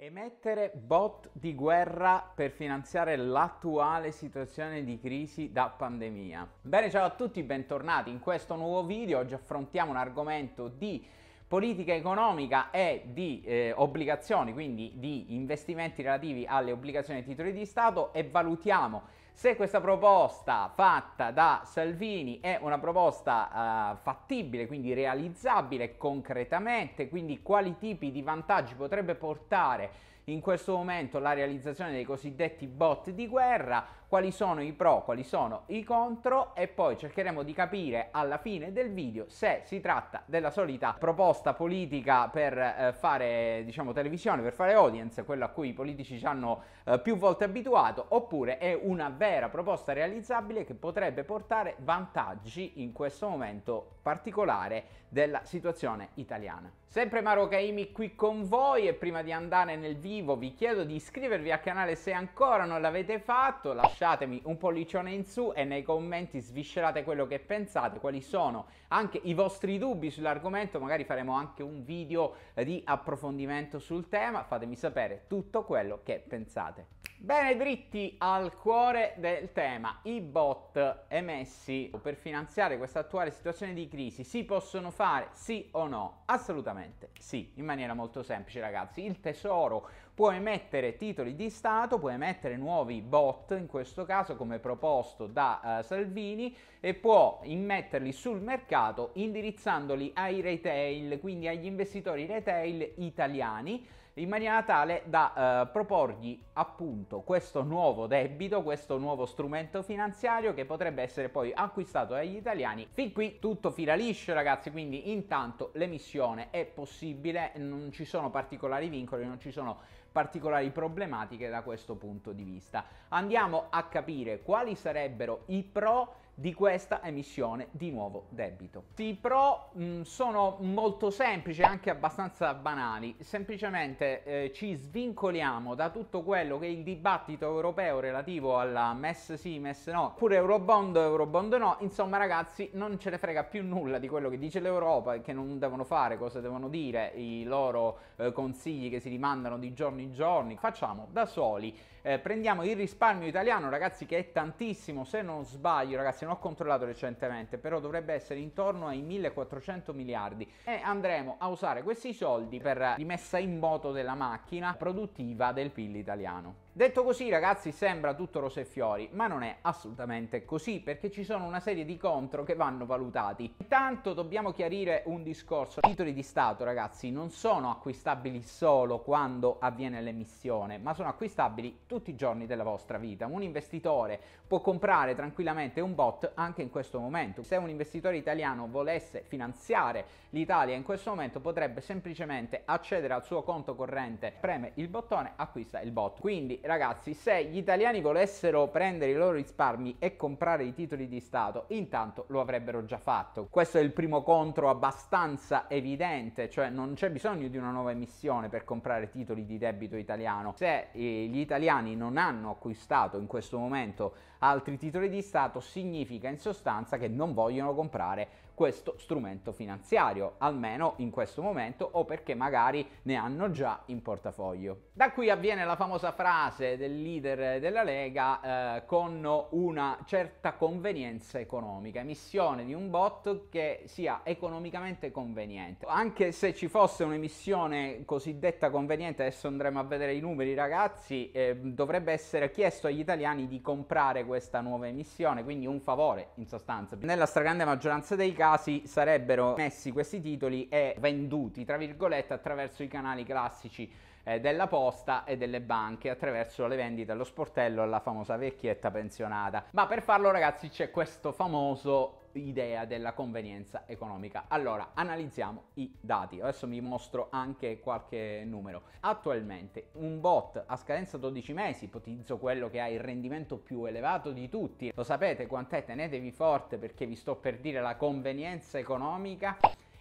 Emettere bot di guerra per finanziare l'attuale situazione di crisi da pandemia. Bene, ciao a tutti, bentornati in questo nuovo video. Oggi affrontiamo un argomento di Politica economica e di eh, obbligazioni, quindi di investimenti relativi alle obbligazioni e titoli di Stato e valutiamo se questa proposta fatta da Salvini è una proposta eh, fattibile, quindi realizzabile concretamente, quindi quali tipi di vantaggi potrebbe portare in questo momento la realizzazione dei cosiddetti bot di guerra quali sono i pro, quali sono i contro e poi cercheremo di capire alla fine del video se si tratta della solita proposta politica per eh, fare diciamo televisione, per fare audience, quello a cui i politici ci hanno eh, più volte abituato, oppure è una vera proposta realizzabile che potrebbe portare vantaggi in questo momento particolare della situazione italiana. Sempre Maro Caimi qui con voi e prima di andare nel vivo vi chiedo di iscrivervi al canale se ancora non l'avete fatto, lasciate lasciatemi un pollicione in su e nei commenti sviscerate quello che pensate, quali sono anche i vostri dubbi sull'argomento, magari faremo anche un video di approfondimento sul tema, fatemi sapere tutto quello che pensate. Bene, dritti al cuore del tema, i bot emessi per finanziare questa attuale situazione di crisi si possono fare sì o no? Assolutamente sì, in maniera molto semplice ragazzi, il tesoro può emettere titoli di Stato, può emettere nuovi bot in questo questo caso come proposto da eh, Salvini e può immetterli sul mercato indirizzandoli ai retail, quindi agli investitori retail italiani in maniera tale da eh, proporgli appunto questo nuovo debito, questo nuovo strumento finanziario che potrebbe essere poi acquistato dagli italiani. Fin qui tutto fila liscio ragazzi, quindi intanto l'emissione è possibile, non ci sono particolari vincoli, non ci sono particolari problematiche da questo punto di vista. Andiamo a capire quali sarebbero i pro di questa emissione di nuovo debito. I pro sono molto semplici e anche abbastanza banali, semplicemente eh, ci svincoliamo da tutto quello che è il dibattito europeo relativo alla MES sì, MES no, pure Eurobond, Eurobond no, insomma ragazzi non ce ne frega più nulla di quello che dice l'Europa, e che non devono fare, cosa devono dire, i loro eh, consigli che si rimandano di giorno in giorno, facciamo da soli eh, prendiamo il risparmio italiano ragazzi che è tantissimo se non sbaglio ragazzi non ho controllato recentemente però dovrebbe essere intorno ai 1400 miliardi e andremo a usare questi soldi per rimessa in moto della macchina produttiva del PIL italiano Detto così ragazzi sembra tutto rose e fiori, ma non è assolutamente così perché ci sono una serie di contro che vanno valutati. Intanto dobbiamo chiarire un discorso, i titoli di Stato ragazzi non sono acquistabili solo quando avviene l'emissione, ma sono acquistabili tutti i giorni della vostra vita. Un investitore può comprare tranquillamente un bot anche in questo momento. Se un investitore italiano volesse finanziare l'Italia in questo momento potrebbe semplicemente accedere al suo conto corrente, preme il bottone, acquista il bot. Quindi ragazzi, se gli italiani volessero prendere i loro risparmi e comprare i titoli di Stato, intanto lo avrebbero già fatto. Questo è il primo contro abbastanza evidente, cioè non c'è bisogno di una nuova emissione per comprare titoli di debito italiano. Se eh, gli italiani non hanno acquistato in questo momento altri titoli di Stato, significa in sostanza che non vogliono comprare questo strumento finanziario, almeno in questo momento o perché magari ne hanno già in portafoglio. Da qui avviene la famosa frase del leader della Lega eh, con una certa convenienza economica, emissione di un bot che sia economicamente conveniente. Anche se ci fosse un'emissione cosiddetta conveniente, adesso andremo a vedere i numeri ragazzi, eh, dovrebbe essere chiesto agli italiani di comprare questa nuova emissione, quindi un favore in sostanza. Nella stragrande maggioranza dei casi casi sarebbero messi questi titoli e venduti, tra virgolette, attraverso i canali classici eh, della posta e delle banche attraverso le vendite allo sportello alla famosa vecchietta pensionata. Ma per farlo ragazzi c'è questo famoso idea della convenienza economica. Allora, analizziamo i dati. Adesso vi mostro anche qualche numero. Attualmente un bot a scadenza 12 mesi, ipotizzo quello che ha il rendimento più elevato di tutti, lo sapete quant'è? Tenetevi forte perché vi sto per dire la convenienza economica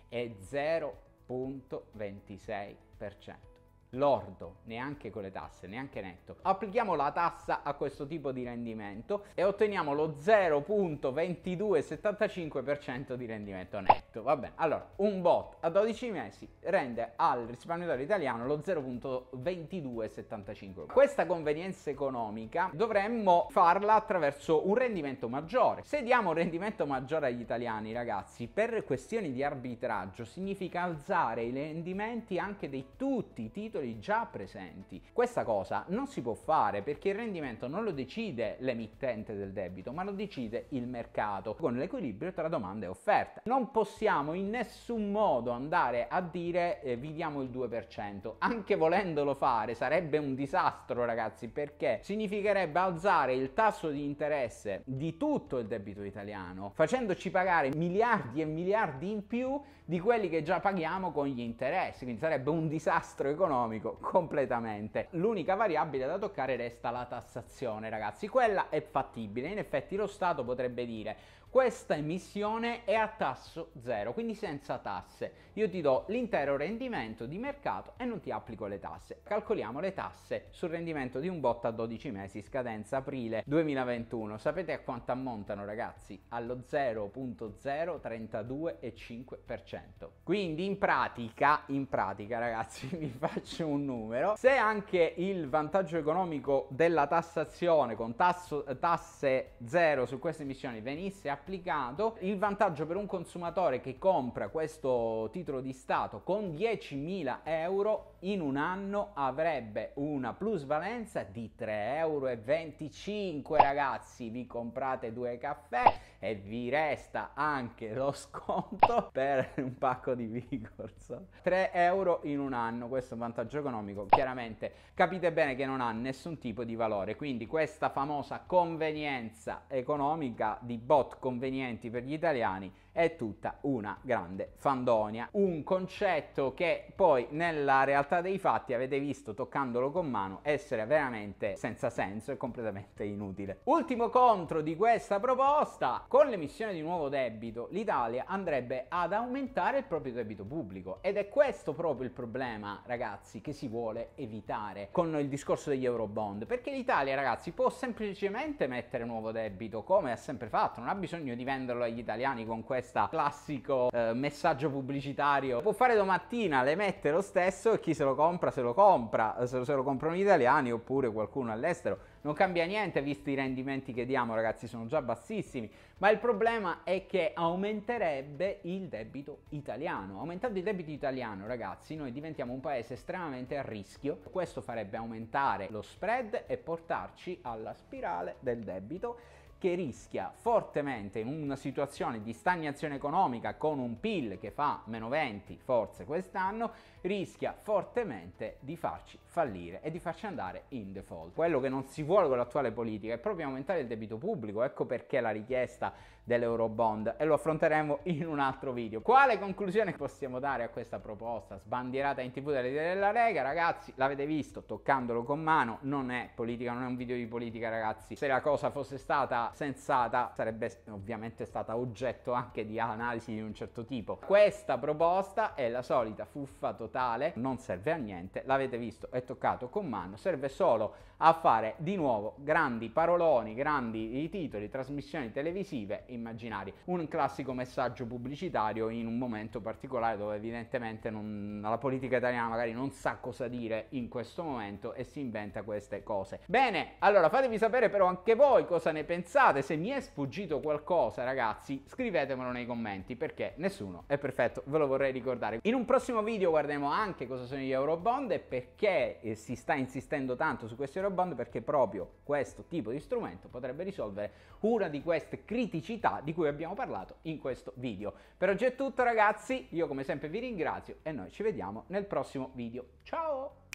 è 0,26% lordo, neanche con le tasse, neanche netto. Applichiamo la tassa a questo tipo di rendimento e otteniamo lo 0.2275% di rendimento netto. Va bene, allora un bot a 12 mesi rende al risparmiatore italiano lo 0.2275. Questa convenienza economica dovremmo farla attraverso un rendimento maggiore. Se diamo un rendimento maggiore agli italiani, ragazzi, per questioni di arbitraggio significa alzare i rendimenti anche di tutti i titoli titoli già presenti. Questa cosa non si può fare perché il rendimento non lo decide l'emittente del debito, ma lo decide il mercato con l'equilibrio tra domanda e offerta. Non possiamo in nessun modo andare a dire eh, vi diamo il 2%, anche volendolo fare sarebbe un disastro ragazzi perché significherebbe alzare il tasso di interesse di tutto il debito italiano facendoci pagare miliardi e miliardi in più di quelli che già paghiamo con gli interessi, quindi sarebbe un disastro economico economico completamente. L'unica variabile da toccare resta la tassazione, ragazzi. Quella è fattibile. In effetti lo Stato potrebbe dire questa emissione è a tasso zero, quindi senza tasse. Io ti do l'intero rendimento di mercato e non ti applico le tasse. Calcoliamo le tasse sul rendimento di un bot a 12 mesi, scadenza aprile 2021. Sapete a quanto ammontano, ragazzi? Allo 0.032,5%. Quindi in pratica, in pratica, ragazzi, vi faccio fosse un numero, se anche il vantaggio economico della tassazione con tasso, tasse zero su queste emissioni venisse applicato, il vantaggio per un consumatore che compra questo titolo di Stato con 10.000 euro in un anno avrebbe una plusvalenza di 3,25 euro. Ragazzi, vi comprate due caffè e vi resta anche lo sconto per un pacco di Vigorson. 3 euro in un anno, questo è un vantaggio vantaggio economico, chiaramente capite bene che non ha nessun tipo di valore. Quindi questa famosa convenienza economica di bot convenienti per gli italiani è tutta una grande fandonia. Un concetto che poi nella realtà dei fatti avete visto toccandolo con mano essere veramente senza senso e completamente inutile. Ultimo contro di questa proposta, con l'emissione di nuovo debito l'Italia andrebbe ad aumentare il proprio debito pubblico ed è questo proprio il problema ragazzi che si vuole evitare con il discorso degli euro bond perché l'Italia ragazzi può semplicemente mettere nuovo debito come ha sempre fatto, non ha bisogno di venderlo agli italiani con questo testa, classico eh, messaggio pubblicitario. Può fare domattina, le mette lo stesso e chi se lo compra se lo compra, se lo, se lo comprano gli italiani oppure qualcuno all'estero. Non cambia niente visto i rendimenti che diamo ragazzi, sono già bassissimi, ma il problema è che aumenterebbe il debito italiano. Aumentando il debito italiano ragazzi noi diventiamo un paese estremamente a rischio, questo farebbe aumentare lo spread e portarci alla spirale del debito che rischia fortemente in una situazione di stagnazione economica con un PIL che fa meno 20 forse quest'anno, rischia fortemente di farci fallire e di farci andare in default. Quello che non si vuole con l'attuale politica è proprio aumentare il debito pubblico, ecco perché la richiesta dell'Eurobond e lo affronteremo in un altro video. Quale conclusione possiamo dare a questa proposta sbandierata in tv dalle idee della Lega? Ragazzi, l'avete visto toccandolo con mano, non è politica, non è un video di politica ragazzi. Se la cosa fosse stata sensata sarebbe ovviamente stata oggetto anche di analisi di un certo tipo. Questa proposta è la solita fuffa totale, non serve a niente, l'avete visto e toccato con mano, serve solo a fare di nuovo grandi paroloni, grandi titoli, trasmissioni televisive immaginari, un classico messaggio pubblicitario in un momento particolare dove evidentemente non, la politica italiana magari non sa cosa dire in questo momento e si inventa queste cose. Bene, allora fatevi sapere però anche voi cosa ne pensate pensate, se mi è sfuggito qualcosa ragazzi, scrivetemelo nei commenti perché nessuno è perfetto, ve lo vorrei ricordare. In un prossimo video guarderemo anche cosa sono gli euro bond e perché eh, si sta insistendo tanto su questi euro bond perché proprio questo tipo di strumento potrebbe risolvere una di queste criticità di cui abbiamo parlato in questo video. Per oggi è tutto ragazzi, io come sempre vi ringrazio e noi ci vediamo nel prossimo video. Ciao!